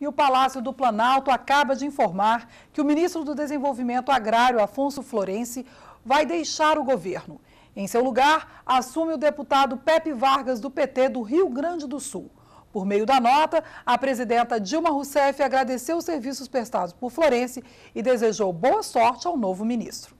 E o Palácio do Planalto acaba de informar que o ministro do Desenvolvimento Agrário, Afonso Florenci, vai deixar o governo. Em seu lugar, assume o deputado Pepe Vargas, do PT do Rio Grande do Sul. Por meio da nota, a presidenta Dilma Rousseff agradeceu os serviços prestados por Florenci e desejou boa sorte ao novo ministro.